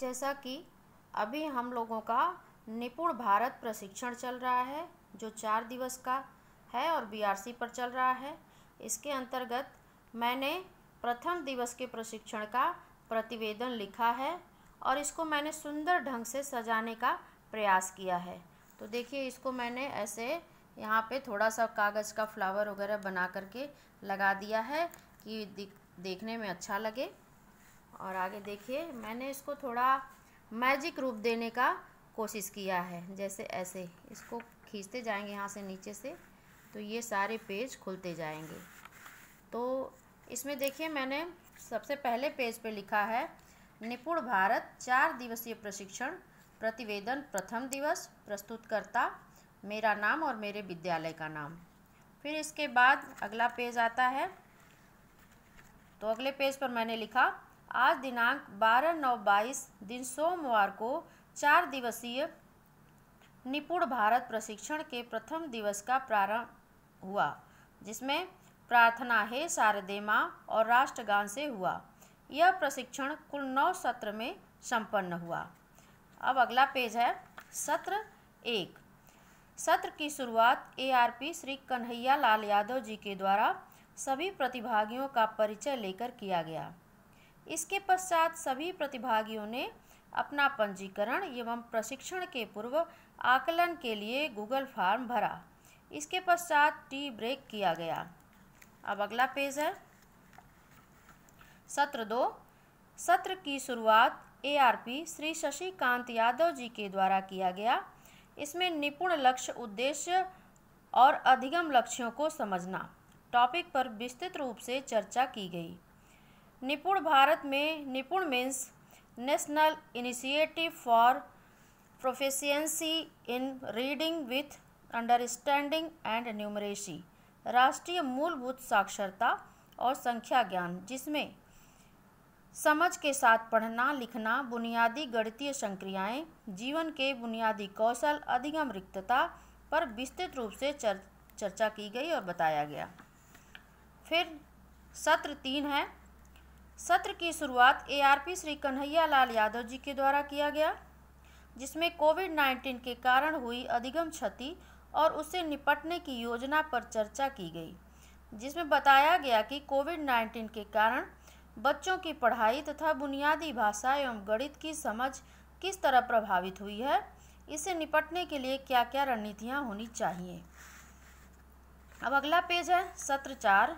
जैसा कि अभी हम लोगों का निपुण भारत प्रशिक्षण चल रहा है जो चार दिवस का है और बीआरसी पर चल रहा है इसके अंतर्गत मैंने प्रथम दिवस के प्रशिक्षण का प्रतिवेदन लिखा है और इसको मैंने सुंदर ढंग से सजाने का प्रयास किया है तो देखिए इसको मैंने ऐसे यहाँ पे थोड़ा सा कागज़ का फ्लावर वगैरह बना करके लगा दिया है कि देखने में अच्छा लगे और आगे देखिए मैंने इसको थोड़ा मैजिक रूप देने का कोशिश किया है जैसे ऐसे इसको खींचते जाएंगे यहाँ से नीचे से तो ये सारे पेज खुलते जाएंगे तो इसमें देखिए मैंने सबसे पहले पेज पे लिखा है निपुण भारत चार दिवसीय प्रशिक्षण प्रतिवेदन प्रथम दिवस प्रस्तुतकर्ता मेरा नाम और मेरे विद्यालय का नाम फिर इसके बाद अगला पेज आता है तो अगले पेज पर मैंने लिखा आज दिनांक बारह नौ बाईस दिन सोमवार को चार दिवसीय निपुण भारत प्रशिक्षण के प्रथम दिवस का प्रारंभ हुआ जिसमें प्रार्थना है शारदे माँ और राष्ट्रगान से हुआ यह प्रशिक्षण कुल नौ सत्र में संपन्न हुआ अब अगला पेज है सत्र एक सत्र की शुरुआत एआरपी श्री कन्हैया लाल यादव जी के द्वारा सभी प्रतिभागियों का परिचय लेकर किया गया इसके पश्चात सभी प्रतिभागियों ने अपना पंजीकरण एवं प्रशिक्षण के पूर्व आकलन के लिए गूगल फॉर्म भरा इसके पश्चात टी ब्रेक किया गया अब अगला पेज है सत्र दो सत्र की शुरुआत एआरपी श्री शशिकांत यादव जी के द्वारा किया गया इसमें निपुण लक्ष्य उद्देश्य और अधिगम लक्ष्यों को समझना टॉपिक पर विस्तृत रूप से चर्चा की गई निपुण भारत में Nipun means national initiative for proficiency in reading with understanding and numeracy राष्ट्रीय मूलभूत साक्षरता और संख्या ज्ञान जिसमें समझ के साथ पढ़ना लिखना बुनियादी गणितीय संक्रियाएं, जीवन के बुनियादी कौशल अधिगम रिक्तता पर विस्तृत रूप से चर, चर्चा की गई और बताया गया फिर सत्र तीन है सत्र की शुरुआत एआरपी श्री कन्हैया लाल यादव जी के द्वारा किया गया जिसमें कोविड 19 के कारण हुई अधिगम क्षति और उससे निपटने की योजना पर चर्चा की गई जिसमें बताया गया कि कोविड 19 के कारण बच्चों की पढ़ाई तथा बुनियादी भाषा एवं गणित की समझ किस तरह प्रभावित हुई है इससे निपटने के लिए क्या क्या रणनीतियाँ होनी चाहिए अब अगला पेज है सत्र चार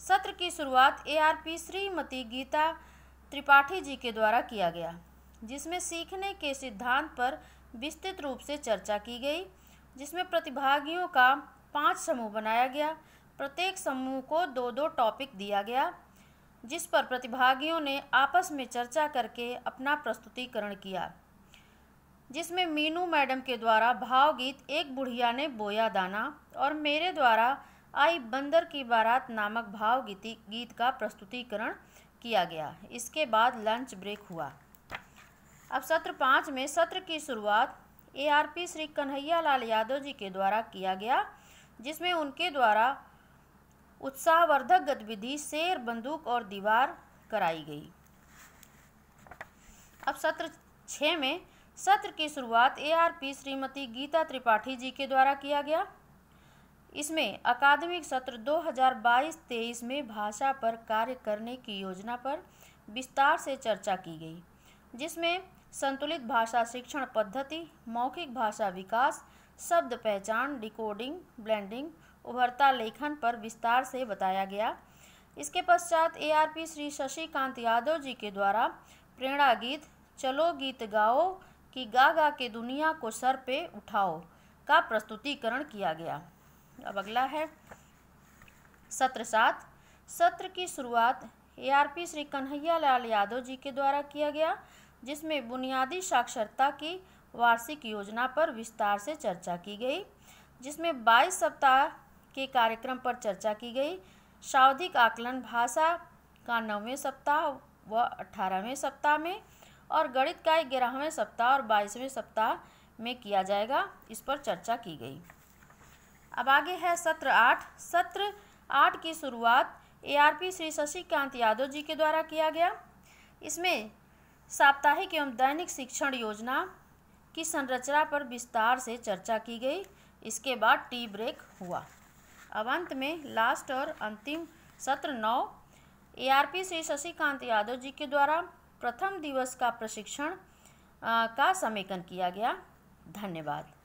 सत्र की शुरुआत एआरपी श्रीमती गीता त्रिपाठी जी के द्वारा किया गया जिसमें सीखने के सिद्धांत पर विस्तृत रूप से चर्चा की गई जिसमें प्रतिभागियों का पांच समूह बनाया गया प्रत्येक समूह को दो दो टॉपिक दिया गया जिस पर प्रतिभागियों ने आपस में चर्चा करके अपना प्रस्तुतिकरण किया जिसमें मीनू मैडम के द्वारा भावगीत एक बुढ़िया ने बोया दाना और मेरे द्वारा आई बंदर की बारात नामक गीति गीत का प्रस्तुतिकरण किया गया इसके बाद लंच ब्रेक हुआ अब सत्र पाँच में सत्र की शुरुआत एआरपी श्री कन्हैया लाल यादव जी के द्वारा किया गया जिसमें उनके द्वारा उत्साहवर्धक गतिविधि शेर बंदूक और दीवार कराई गई अब सत्र छः में सत्र की शुरुआत एआरपी श्रीमती गीता त्रिपाठी जी के द्वारा किया गया इसमें अकादमिक सत्र 2022-23 में भाषा पर कार्य करने की योजना पर विस्तार से चर्चा की गई जिसमें संतुलित भाषा शिक्षण पद्धति मौखिक भाषा विकास शब्द पहचान डिकोडिंग ब्लेंडिंग उभरता लेखन पर विस्तार से बताया गया इसके पश्चात पी श्री शशिकांत यादव जी के द्वारा प्रेरणा गीत चलो गीत गाओ कि गागा के दुनिया को सर पे उठाओ का प्रस्तुतिकरण किया गया अब अगला है सत्र सात सत्र की शुरुआत एआरपी श्री कन्हैया लाल यादव जी के द्वारा किया गया जिसमें बुनियादी साक्षरता की वार्षिक योजना पर विस्तार से चर्चा की गई जिसमें 22 सप्ताह के कार्यक्रम पर चर्चा की गई सावधिक आकलन भाषा का नौवें सप्ताह व अठारहवें सप्ताह में और गणित का ग्यारहवें सप्ताह और बाईसवें सप्ताह में किया जाएगा इस पर चर्चा की गई अब आगे है सत्र आठ सत्र आठ की शुरुआत एआरपी श्री शशिकांत यादव जी के द्वारा किया गया इसमें साप्ताहिक एवं दैनिक शिक्षण योजना की संरचना पर विस्तार से चर्चा की गई इसके बाद टी ब्रेक हुआ अब अंत में लास्ट और अंतिम सत्र नौ एआरपी श्री शशिकांत यादव जी के द्वारा प्रथम दिवस का प्रशिक्षण का समेकन किया गया धन्यवाद